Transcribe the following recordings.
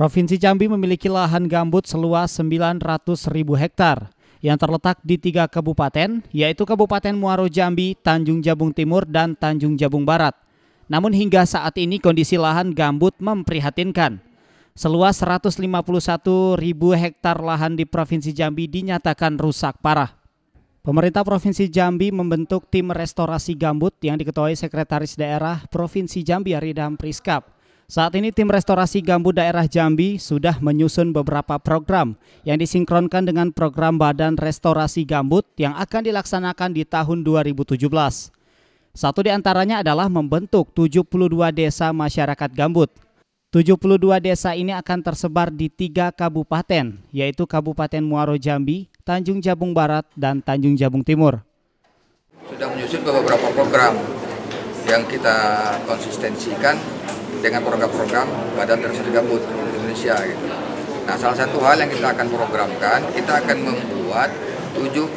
Provinsi Jambi memiliki lahan gambut seluas 900 ribu hektar yang terletak di tiga kabupaten, yaitu Kabupaten Muaro Jambi, Tanjung Jabung Timur, dan Tanjung Jabung Barat. Namun hingga saat ini kondisi lahan gambut memprihatinkan. Seluas 151 ribu hektar lahan di Provinsi Jambi dinyatakan rusak parah. Pemerintah Provinsi Jambi membentuk tim restorasi gambut yang diketuai Sekretaris Daerah Provinsi Jambi Aridam Priskap. Saat ini tim restorasi gambut daerah Jambi sudah menyusun beberapa program yang disinkronkan dengan program Badan Restorasi Gambut yang akan dilaksanakan di tahun 2017. Satu di antaranya adalah membentuk 72 desa masyarakat gambut. 72 desa ini akan tersebar di tiga kabupaten, yaitu Kabupaten Muaro Jambi, Tanjung Jabung Barat, dan Tanjung Jabung Timur. Sudah menyusun beberapa program yang kita konsistensikan dengan program-program Badan Tersebut Gambut Indonesia. Gitu. Nah, salah satu hal yang kita akan programkan, kita akan membuat 72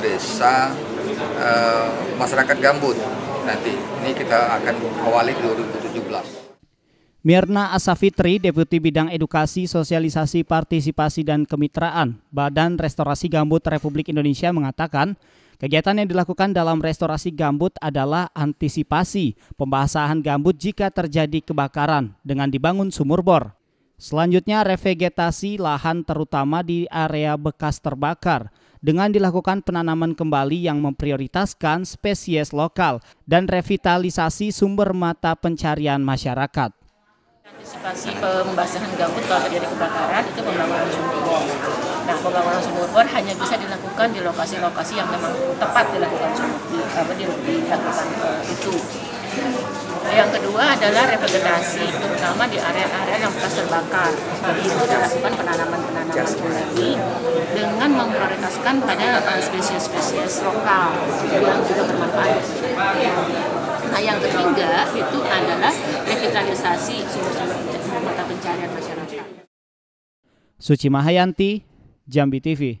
desa e, masyarakat gambut nanti. Ini kita akan awali 2017. Mirna Asafitri, Deputi Bidang Edukasi, Sosialisasi, Partisipasi, dan Kemitraan Badan Restorasi Gambut Republik Indonesia mengatakan, Kegiatan yang dilakukan dalam restorasi gambut adalah antisipasi pembasahan gambut jika terjadi kebakaran dengan dibangun sumur bor. Selanjutnya revegetasi lahan terutama di area bekas terbakar dengan dilakukan penanaman kembali yang memprioritaskan spesies lokal dan revitalisasi sumber mata pencarian masyarakat. Antisipasi pembasahan gambut kalau terjadi kebakaran itu pembangunan sumur bor Orang sumur bor hanya bisa dilakukan di lokasi-lokasi yang memang tepat dilakukan di, apa, di, dilakukan uh, itu. Yang kedua adalah revegetasi, terutama di area-area yang bekas terbakar. Jadi itu dilakukan penanaman-penanaman lagi dengan memprioritaskan pada spesies-spesies lokal yang juga bermanfaat. Nah yang ketiga itu adalah revitalisasi sumber-sumber mata pencarian masyarakat. Suci Mahayanti, Jambi TV.